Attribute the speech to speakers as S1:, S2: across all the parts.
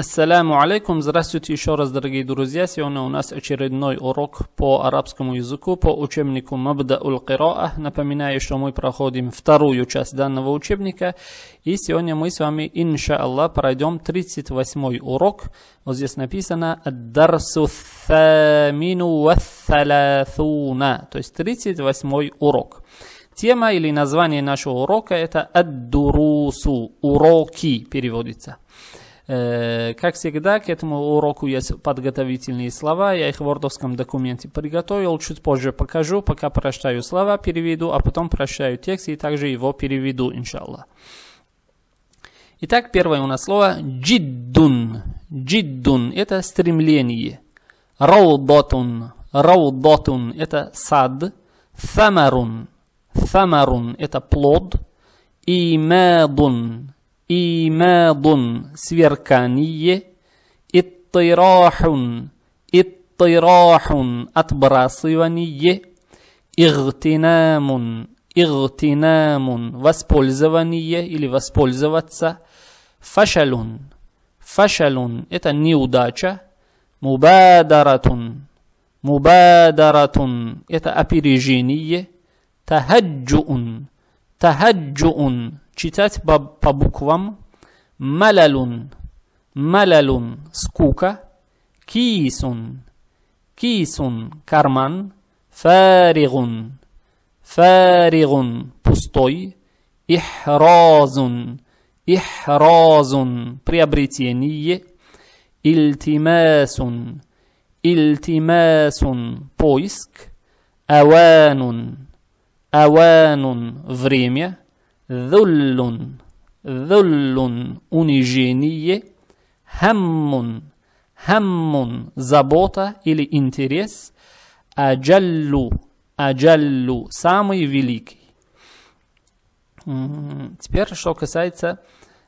S1: Ассаляму алейкум, здравствуйте еще раз, дорогие друзья. Сегодня у нас очередной урок по арабскому языку, по учебнику Мабда уль -Кира'а. Напоминаю, что мы проходим вторую часть данного учебника. И сегодня мы с вами, иншаллах, пройдем 38 урок. Вот здесь написано «Дарсу тhaminu вассалафуна», то есть 38 урок. Тема или название нашего урока это «Ад-дурусу», «Уроки» переводится. Э, как всегда, к этому уроку есть подготовительные слова. Я их в ордовском документе приготовил. Чуть позже покажу. Пока прощаю слова, переведу, а потом прощаю текст и также его переведу, иншалла. Итак, первое у нас слово джиддун. Джиддун – это стремление. Раудотун. Раудотун – это сад. Самарун. Самарун – это плод. Имадун. إيماض سيركانية اطراح اطراح أتبراسيوانية اغتنام اغتنام واسبولزوانية или воспользоваться فشل فشل это неудача مبادرة مبادرة это опережение تهجؤ تهجؤ читать по, по буквам. Малалун, малалун, скука. Кисун, кисун, карман. Фаригун, фаригун, пустой. Ихразун, ихразун, приобретение. Ильтимасун, ильтимасун, поиск. Аванун, аванун, время. Зуллун. Зуллун. Унижение. Хаммун. Хаммун. Забота или интерес. Аджаллу. Аджаллу. Самый великий. Теперь, что касается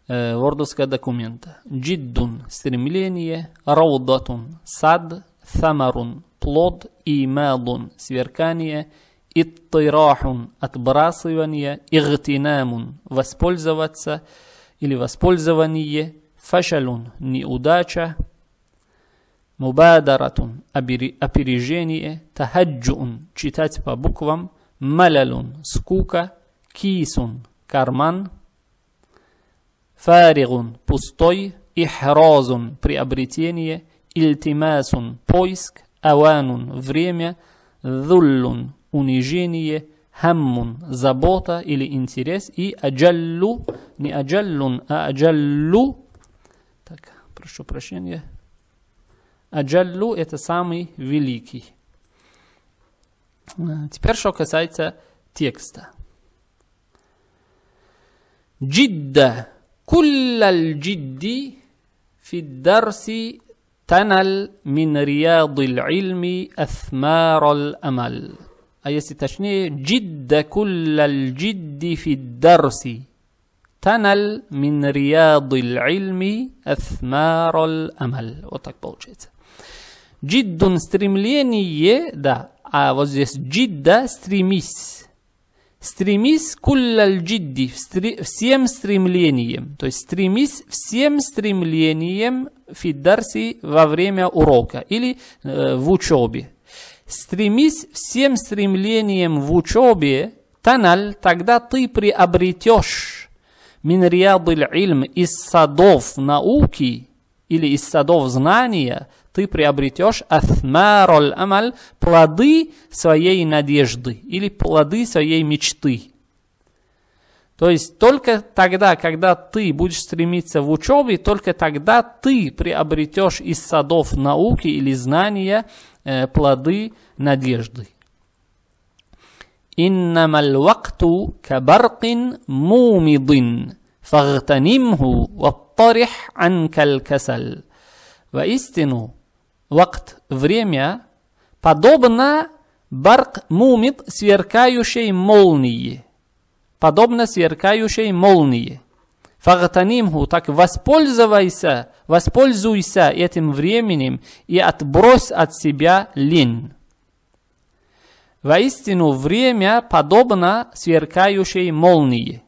S1: э, вордовского документа. Джиддун – стремление, раудатун – сад, самарун – плод и мадун – сверкание – Иттайрахун – отбрасывание, игтинамун – воспользоваться или воспользование, фашалун – неудача, мубадаратун – опережение, тахаджун – читать по буквам, малалун – скука, кисун – карман, фаригун – пустой, ихразун – приобретение, ильтимасун – поиск, аванун – время, Зуллун унижение, хаммун, забота или интерес и аджаллу не аджаллун, а аджаллу так, прошу прощения аджаллу это самый великий теперь что касается текста Джидда, куллал джидди, фиддарси, الدرس تنل من رياض العلم أثمار الأمل а если точнее, джидда куллаль джидди фи дарси. Танал мин риядил ильми аthmarал амаль. Вот так получается. Джиддун стремление, да, а вот здесь джидда стремись. Стремись куллаль джидди, всем стремлением. То есть стремись всем стремлением фидарси во время урока или э, в учебе. Стремись всем стремлением в учебе, таналь, тогда ты приобретешь мин ильм из садов науки или из садов знания, ты приобретешь аthmarul амаль, плоды своей надежды или плоды своей мечты. То есть только тогда, когда ты будешь стремиться в учебе, только тогда ты приобретешь из садов науки или знания э, плоды надежды. إنما الوقت كبرق مومض فاغتنمه واطرح عنك الكسل Воистину, вакт, время, подобно барк мумит сверкающей молнии – подобно сверкающей молнии. Фагтанимху, так воспользовайся, воспользуйся этим временем и отбрось от себя лень. Воистину, время подобно сверкающей молнии.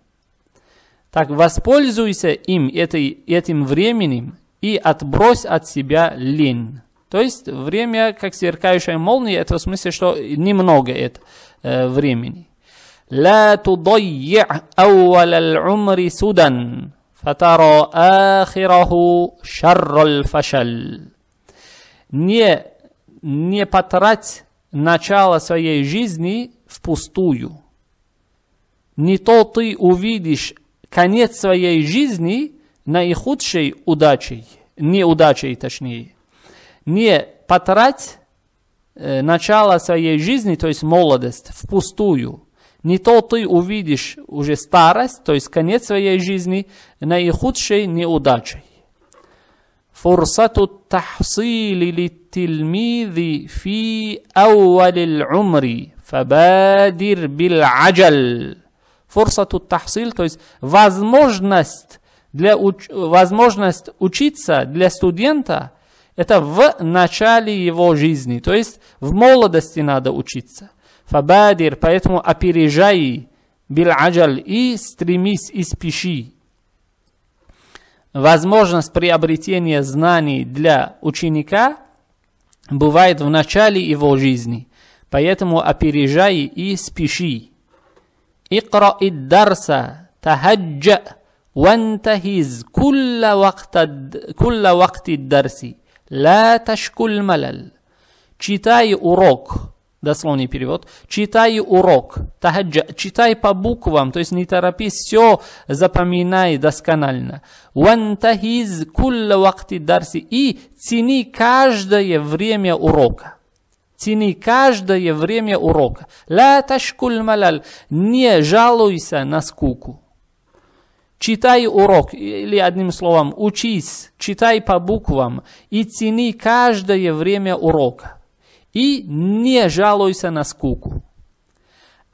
S1: Так воспользуйся им, этой, этим временем, и отбрось от себя лень. То есть время, как сверкающая молния, это в смысле, что немного это э, времени. لا تضيع أول العمر سدى فترى آخره شر الفشل не, не потрать начало своей жизни впустую. Не то ты увидишь конец своей жизни наихудшей удачей, неудачей точнее. Не потрать э, начало своей жизни, то есть молодость, впустую. Не то ты увидишь уже старость, то есть конец своей жизни, наихудшей неудачей. Фурсату тахсили литтильмиди фи ауалил умри, фабадир бил аджаль. Фурсату тахсил, то есть возможность, для уч... возможность учиться для студента, это в начале его жизни, то есть в молодости надо учиться. Фабадир, поэтому опережай, биль и стремись, и спеши. Возможность приобретения знаний для ученика бывает в начале его жизни, поэтому опережай и спеши. Икра иддарса тахаджа وانتهز كل وقت كل وقت الدرس لا تشكو الملل читай урок дословный перевод, читай урок, тахаджа, читай по буквам, то есть не торопись, все запоминай досконально. Вантахиз кулла вакти дарси и цени каждое время урока. Цени каждое время урока. Ла ташкуль малаль, не жалуйся на скуку. Читай урок, или одним словом, учись, читай по буквам и цени каждое время урока. И не жалуйся на скуку.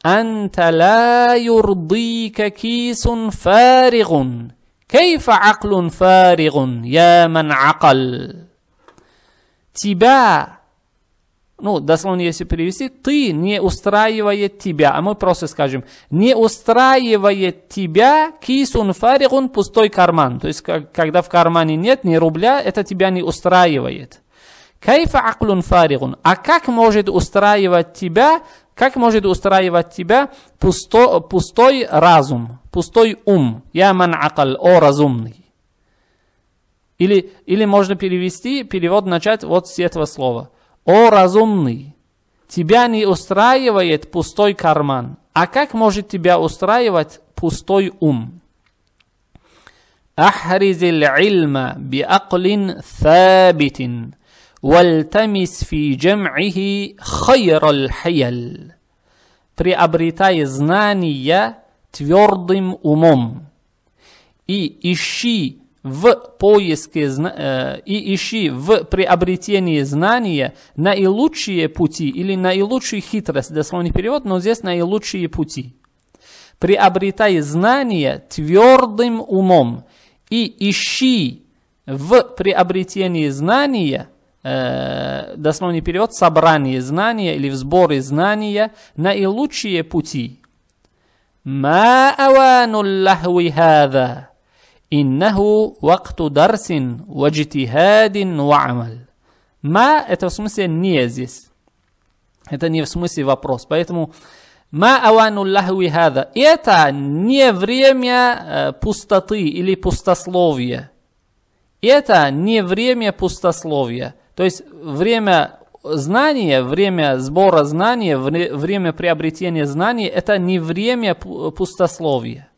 S1: Анта ла юрдика кисун фаригун. Кейфа аклун фаригун, я ман акал. Тебя, ну, дословно если перевести, ты не устраивает тебя. А мы просто скажем, не устраивает тебя кисун фаригун, пустой карман. То есть, когда в кармане нет ни рубля, это тебя не устраивает. Кайфа аклун фаригун. А как может устраивать тебя, как может устраивать тебя пусто, пустой разум, пустой ум? Я ман акал, о разумный. Или, или можно перевести, перевод начать вот с этого слова. О разумный, тебя не устраивает пустой карман. А как может тебя устраивать пустой ум? Ахризил ильма биаклин сабитин. «Вальтамис фи джам'ихи хайрал хайял» «Приобретай знания твердым умом» и ищи в поиске э, и ищи в приобретении знания наилучшие пути или наилучшие хитрости, дословный перевод, но здесь наилучшие пути. Приобретай знания твердым умом и ищи в приобретении знания э, дословный перевод, собрание знания или в сборе знания, наилучшие пути. Ма أوان اللهو هذا إنه وقت درس واجتهاد وعمل ما это в смысле не здесь это не в смысле вопрос поэтому ма авану лахуи هذا это не время э, пустоты или пустословия это не время пустословия то есть время знания, время сбора знания, время приобретения знаний, это не время пустословия.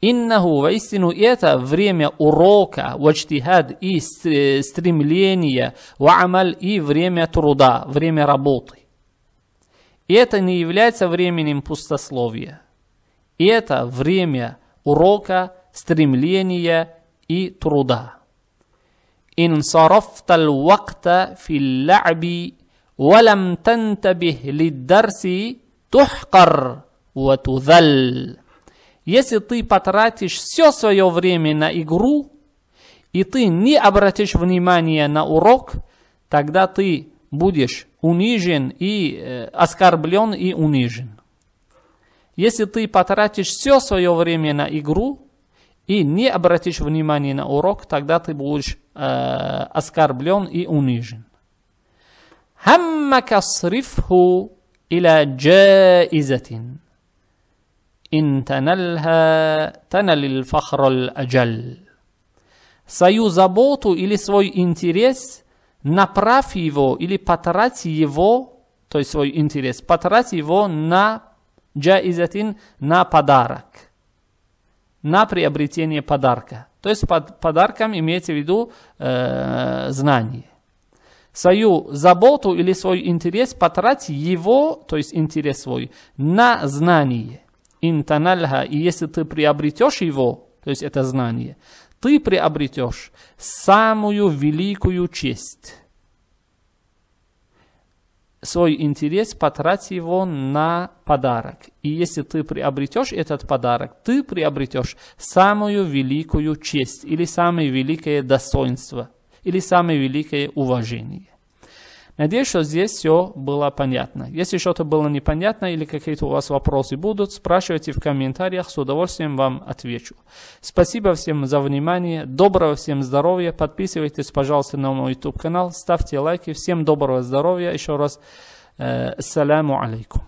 S1: Иннаху, воистину, это время урока, вачтихад и стремления, ваамаль и время труда, время работы. И это не является временем пустословия. И это время урока, стремления и труда. إن صرفت الوقت في اللعب ولم تنتبه للدرس تحقر وتذل Если ты потратишь все свое время на игру, и ты не обратишь внимания на урок, тогда ты будешь унижен и э, оскорблен и унижен. Если ты потратишь все свое время на игру и не обратишь внимания на урок, тогда ты будешь э, оскорблен и унижен. «Хаммака срифху иля джаизатин, ин таналха таналил фахрал аджаль». Свою заботу или свой интерес направь его или потрать его, то есть свой интерес, потрать его на джаизатин, на подарок, на приобретение подарка – то есть под подарком имейте в виду э, знание. Свою заботу или свой интерес потрать его, то есть интерес свой, на знание. Интанальха. И если ты приобретешь его, то есть это знание, ты приобретешь самую великую честь свой интерес, потрать его на подарок. И если ты приобретешь этот подарок, ты приобретешь самую великую честь или самое великое достоинство или самое великое уважение. Надеюсь, что здесь все было понятно. Если что-то было непонятно или какие-то у вас вопросы будут, спрашивайте в комментариях, с удовольствием вам отвечу. Спасибо всем за внимание, доброго всем здоровья, подписывайтесь, пожалуйста, на мой YouTube канал, ставьте лайки, всем доброго здоровья, еще раз, э, саляму алейкум.